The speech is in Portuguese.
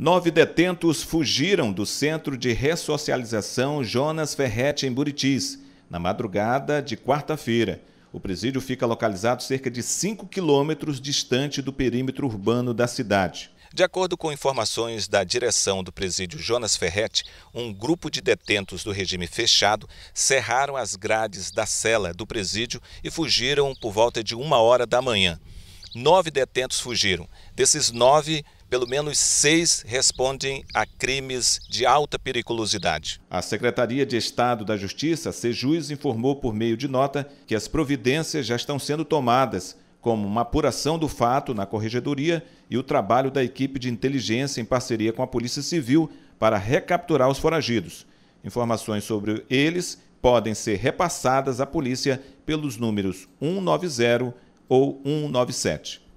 Nove detentos fugiram do Centro de Ressocialização Jonas Ferretti em Buritis, na madrugada de quarta-feira. O presídio fica localizado cerca de 5 quilômetros distante do perímetro urbano da cidade. De acordo com informações da direção do presídio Jonas Ferretti, um grupo de detentos do regime fechado cerraram as grades da cela do presídio e fugiram por volta de uma hora da manhã. Nove detentos fugiram. Desses nove, pelo menos seis respondem a crimes de alta periculosidade. A Secretaria de Estado da Justiça, Sejus, informou por meio de nota que as providências já estão sendo tomadas, como uma apuração do fato na corregedoria e o trabalho da equipe de inteligência em parceria com a Polícia Civil para recapturar os foragidos. Informações sobre eles podem ser repassadas à polícia pelos números 190 ou 197.